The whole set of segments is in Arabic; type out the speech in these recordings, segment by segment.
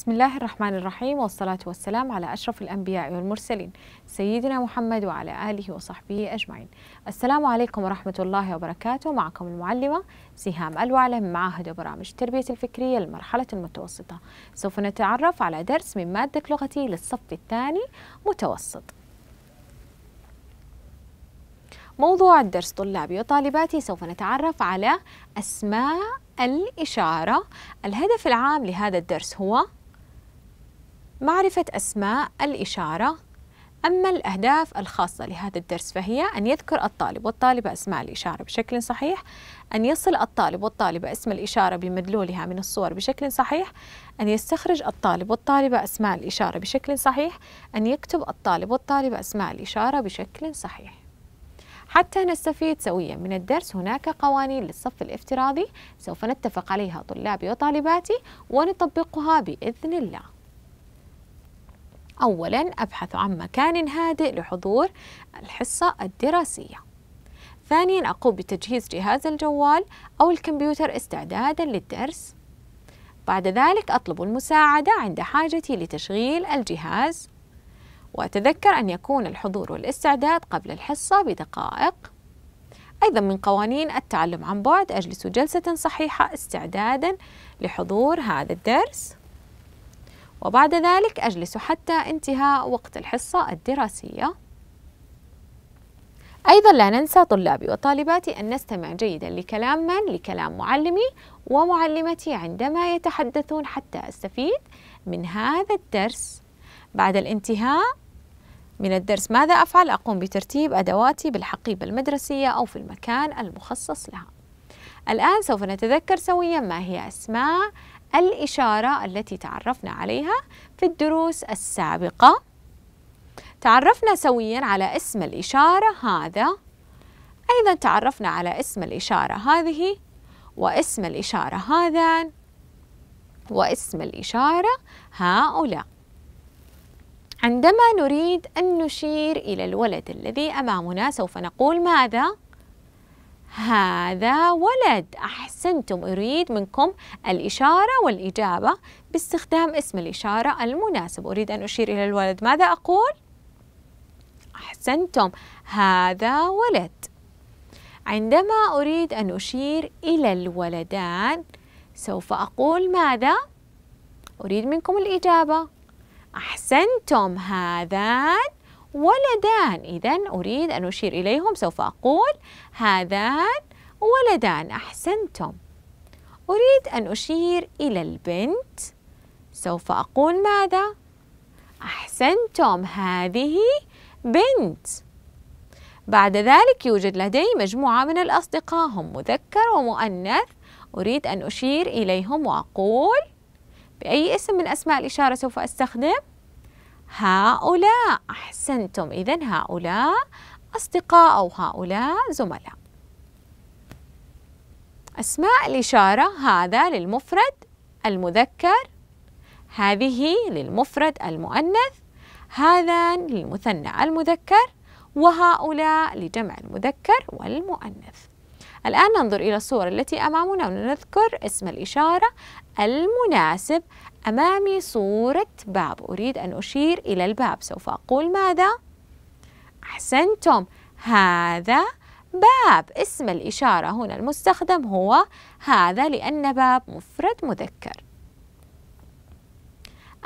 بسم الله الرحمن الرحيم والصلاة والسلام على أشرف الأنبياء والمرسلين سيدنا محمد وعلى آله وصحبه أجمعين السلام عليكم ورحمة الله وبركاته معكم المعلمة سهام الوعلة من معاهد وبرامج التربية الفكرية للمرحلة المتوسطة سوف نتعرف على درس من مادة لغتي للصف الثاني متوسط موضوع الدرس طلابي وطالباتي سوف نتعرف على أسماء الإشارة الهدف العام لهذا الدرس هو معرفة أسماء الإشارة أما الأهداف الخاصة لهذا الدرس فهي أن يذكر الطالب والطالبة أسماء الإشارة بشكل صحيح أن يصل الطالب والطالبة اسم الإشارة بمدلولها من الصور بشكل صحيح أن يستخرج الطالب والطالبة أسماء الإشارة بشكل صحيح أن يكتب الطالب والطالبة أسماء الإشارة بشكل صحيح حتى نستفيد سويا من الدرس هناك قوانين للصف الافتراضي سوف نتفق عليها طلابي وطالباتي ونطبقها بإذن الله أولا أبحث عن مكان هادئ لحضور الحصة الدراسية ثانيا أقوم بتجهيز جهاز الجوال أو الكمبيوتر استعدادا للدرس بعد ذلك أطلب المساعدة عند حاجتي لتشغيل الجهاز وأتذكر أن يكون الحضور والاستعداد قبل الحصة بدقائق أيضا من قوانين التعلم عن بعد أجلس جلسة صحيحة استعدادا لحضور هذا الدرس وبعد ذلك أجلس حتى انتهاء وقت الحصة الدراسية أيضا لا ننسى طلابي وطالباتي أن نستمع جيدا لكلام من؟ لكلام معلمي ومعلمتي عندما يتحدثون حتى أستفيد من هذا الدرس بعد الانتهاء من الدرس ماذا أفعل؟ أقوم بترتيب أدواتي بالحقيبة المدرسية أو في المكان المخصص لها الآن سوف نتذكر سويا ما هي أسماء الإشارة التي تعرفنا عليها في الدروس السابقة تعرفنا سويا على اسم الإشارة هذا أيضا تعرفنا على اسم الإشارة هذه واسم الإشارة هذان واسم الإشارة هؤلاء عندما نريد أن نشير إلى الولد الذي أمامنا سوف نقول ماذا؟ هذا ولد أحسنتم أريد منكم الإشارة والإجابة باستخدام اسم الإشارة المناسب أريد أن أشير إلى الولد ماذا أقول؟ أحسنتم هذا ولد عندما أريد أن أشير إلى الولدان سوف أقول ماذا؟ أريد منكم الإجابة أحسنتم هذان ولدان إذا أريد أن أشير إليهم سوف أقول هذان ولدان أحسنتم أريد أن أشير إلى البنت سوف أقول ماذا؟ أحسنتم هذه بنت بعد ذلك يوجد لدي مجموعة من الأصدقاء هم مذكر ومؤنث أريد أن أشير إليهم وأقول بأي اسم من أسماء الإشارة سوف أستخدم؟ هؤلاء أحسنتم إذا هؤلاء أصدقاء أو هؤلاء زملاء أسماء الإشارة هذا للمفرد المذكر هذه للمفرد المؤنث هذا للمثنى المذكر وهؤلاء لجمع المذكر والمؤنث الآن ننظر إلى الصور التي أمامنا ونذكر اسم الإشارة المناسب أمامي صورة باب أريد أن أشير إلى الباب سوف أقول ماذا؟ أحسنتم هذا باب اسم الإشارة هنا المستخدم هو هذا لأن باب مفرد مذكر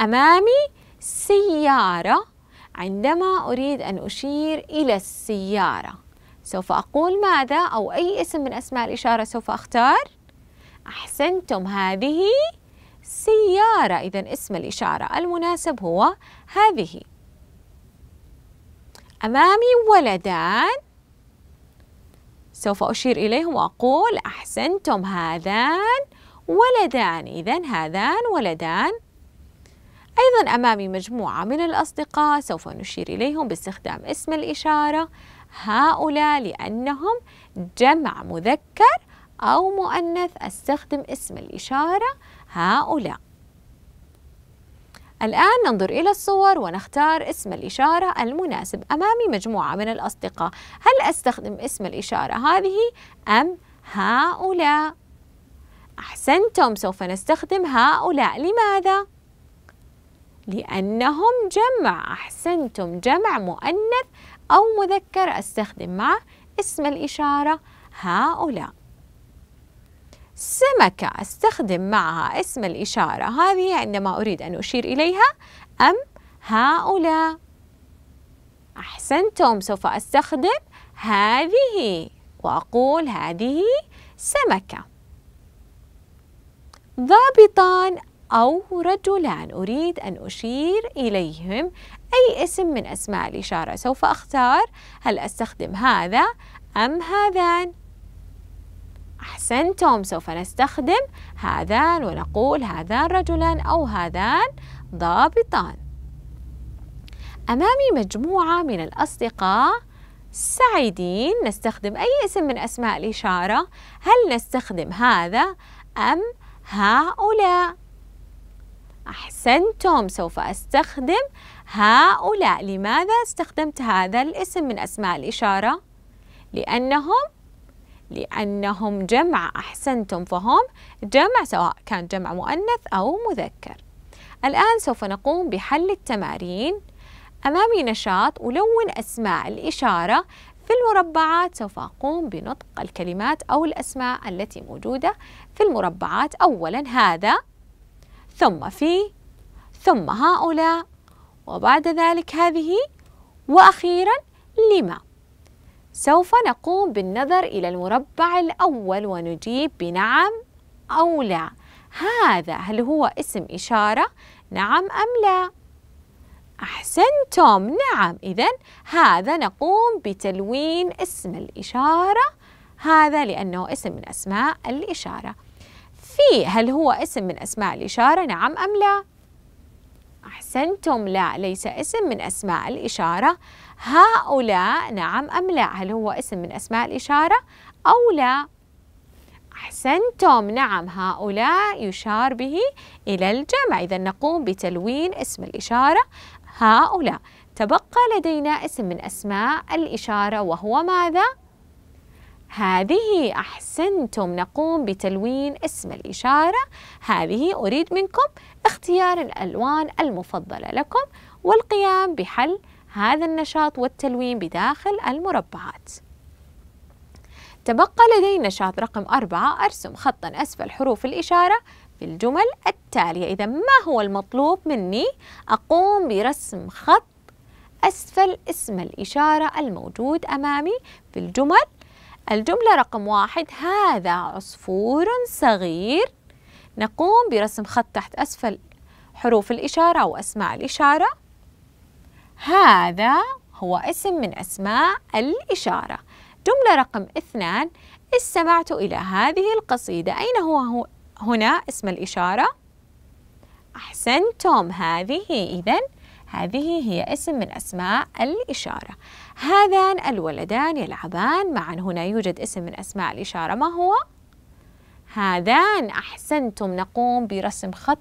أمامي سيارة عندما أريد أن أشير إلى السيارة سوف أقول ماذا أو أي اسم من أسماء الإشارة سوف أختار أحسنتم هذه سيارة إذا اسم الإشارة المناسب هو هذه أمامي ولدان سوف أشير إليهم وأقول أحسنتم هذان ولدان إذا هذان ولدان أيضا أمامي مجموعة من الأصدقاء سوف نشير إليهم باستخدام اسم الإشارة هؤلاء لأنهم جمع مذكر أو مؤنث أستخدم اسم الإشارة هؤلاء الآن ننظر إلى الصور ونختار اسم الإشارة المناسب أمامي مجموعة من الأصدقاء هل أستخدم اسم الإشارة هذه أم هؤلاء؟ أحسنتم سوف نستخدم هؤلاء لماذا؟ لأنهم جمع أحسنتم جمع مؤنث أو مذكر أستخدم مع اسم الإشارة هؤلاء سمكة أستخدم معها اسم الإشارة هذه عندما أريد أن أشير إليها أم هؤلاء أحسنتم سوف أستخدم هذه وأقول هذه سمكة ضابطان أو رجلان أريد أن أشير إليهم أي اسم من أسماء الإشارة سوف أختار هل أستخدم هذا أم هذان أحسنتم سوف نستخدم هذان ونقول هذان رجلان أو هذان ضابطان أمامي مجموعة من الأصدقاء سعيدين نستخدم أي اسم من أسماء الإشارة هل نستخدم هذا أم هؤلاء أحسنتم سوف أستخدم هؤلاء لماذا استخدمت هذا الاسم من أسماء الإشارة؟ لأنهم لأنهم جمع أحسنتم فهم جمع سواء كان جمع مؤنث أو مذكر الآن سوف نقوم بحل التمارين أمامي نشاط ألون أسماء الإشارة في المربعات سوف أقوم بنطق الكلمات أو الأسماء التي موجودة في المربعات أولا هذا ثم في ثم هؤلاء وبعد ذلك هذه وأخيرا لما سوف نقوم بالنظر إلى المربع الأول ونجيب بنعم أو لا هذا هل هو اسم إشارة؟ نعم أم لا؟ أحسنتم نعم إذا هذا نقوم بتلوين اسم الإشارة هذا لأنه اسم من أسماء الإشارة في هل هو اسم من أسماء الإشارة؟ نعم أم لا؟ أحسنتم لا ليس اسم من أسماء الإشارة هؤلاء نعم أم لا هل هو اسم من أسماء الإشارة أو لا أحسنتم نعم هؤلاء يشار به إلى الجمع إذا نقوم بتلوين اسم الإشارة هؤلاء تبقى لدينا اسم من أسماء الإشارة وهو ماذا؟ هذه أحسنتم نقوم بتلوين اسم الإشارة هذه أريد منكم اختيار الألوان المفضلة لكم والقيام بحل هذا النشاط والتلوين بداخل المربعات تبقى لدي نشاط رقم أربعة أرسم خطا أسفل حروف الإشارة في الجمل التالية إذا ما هو المطلوب مني؟ أقوم برسم خط أسفل اسم الإشارة الموجود أمامي في الجمل الجملة رقم واحد هذا عصفور صغير نقوم برسم خط تحت أسفل حروف الإشارة أو أسماء الإشارة هذا هو اسم من أسماء الإشارة جملة رقم اثنان استمعت إلى هذه القصيدة أين هو هنا اسم الإشارة؟ أحسنتم هذه إذا هذه هي اسم من أسماء الإشارة هذان الولدان يلعبان معا هنا يوجد اسم من أسماء الإشارة ما هو؟ هذان أحسنتم نقوم برسم خط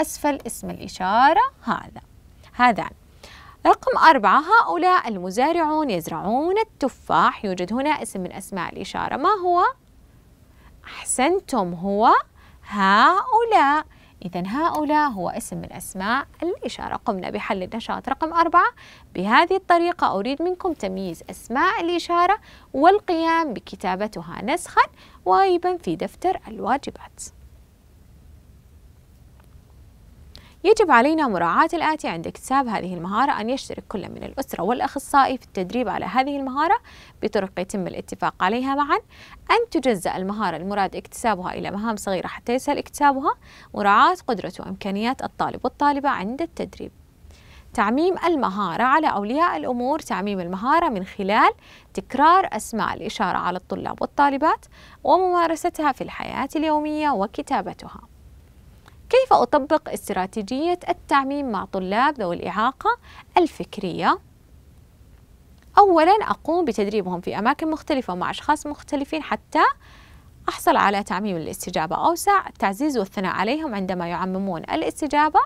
أسفل اسم الإشارة هذا هذان رقم أربعة هؤلاء المزارعون يزرعون التفاح يوجد هنا اسم من أسماء الإشارة ما هو؟ أحسنتم هو هؤلاء إذا هؤلاء هو اسم من أسماء الإشارة قمنا بحل النشاط رقم أربعة بهذه الطريقة أريد منكم تمييز أسماء الإشارة والقيام بكتابتها نسخا وأيضا في دفتر الواجبات يجب علينا مراعاة الآتي عند اكتساب هذه المهارة أن يشترك كل من الأسرة والأخصائي في التدريب على هذه المهارة بطرق يتم الاتفاق عليها معا أن تجزأ المهارة المراد اكتسابها إلى مهام صغيرة حتى يسهل اكتسابها مراعاة قدرة وإمكانيات الطالب والطالبة عند التدريب تعميم المهارة على أولياء الأمور تعميم المهارة من خلال تكرار أسماء الإشارة على الطلاب والطالبات وممارستها في الحياة اليومية وكتابتها كيف أطبق استراتيجية التعميم مع طلاب ذوي الإعاقة الفكرية؟ أولاً أقوم بتدريبهم في أماكن مختلفة ومع أشخاص مختلفين حتى أحصل على تعميم الاستجابة أوسع التعزيز والثناء عليهم عندما يعممون الاستجابة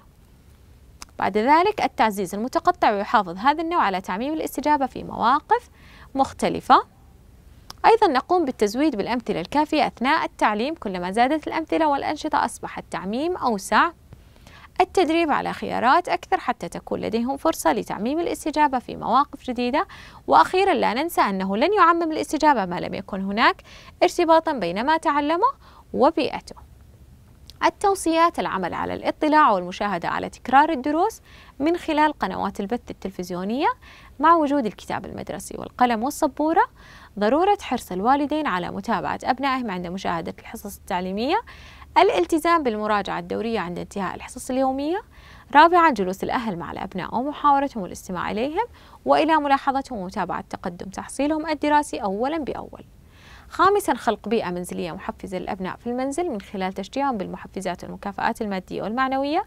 بعد ذلك التعزيز المتقطع ويحافظ هذا النوع على تعميم الاستجابة في مواقف مختلفة أيضا نقوم بالتزويد بالأمثلة الكافية أثناء التعليم كلما زادت الأمثلة والأنشطة أصبح التعميم أوسع التدريب على خيارات أكثر حتى تكون لديهم فرصة لتعميم الاستجابة في مواقف جديدة وأخيرا لا ننسى أنه لن يعمم الاستجابة ما لم يكن هناك ارتباطا بين ما تعلمه وبيئته التوصيات العمل على الاطلاع والمشاهدة على تكرار الدروس من خلال قنوات البث التلفزيونية مع وجود الكتاب المدرسي والقلم والسبورة ضرورة حرص الوالدين على متابعة أبنائهم عند مشاهدة الحصص التعليمية الالتزام بالمراجعة الدورية عند انتهاء الحصص اليومية رابعا جلوس الأهل مع الأبناء ومحاورتهم والاستماع إليهم وإلى ملاحظتهم ومتابعة تقدم تحصيلهم الدراسي أولا بأول خامسا خلق بيئة منزلية محفزة للأبناء في المنزل من خلال تشجيعهم بالمحفزات والمكافآت المادية والمعنوية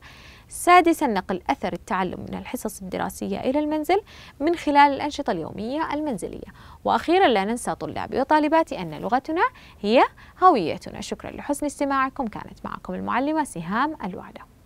سادسا نقل أثر التعلم من الحصص الدراسية إلى المنزل من خلال الأنشطة اليومية المنزلية وأخيرا لا ننسى طلابي وطالباتي أن لغتنا هي هويتنا شكرا لحسن استماعكم كانت معكم المعلمة سهام الوعده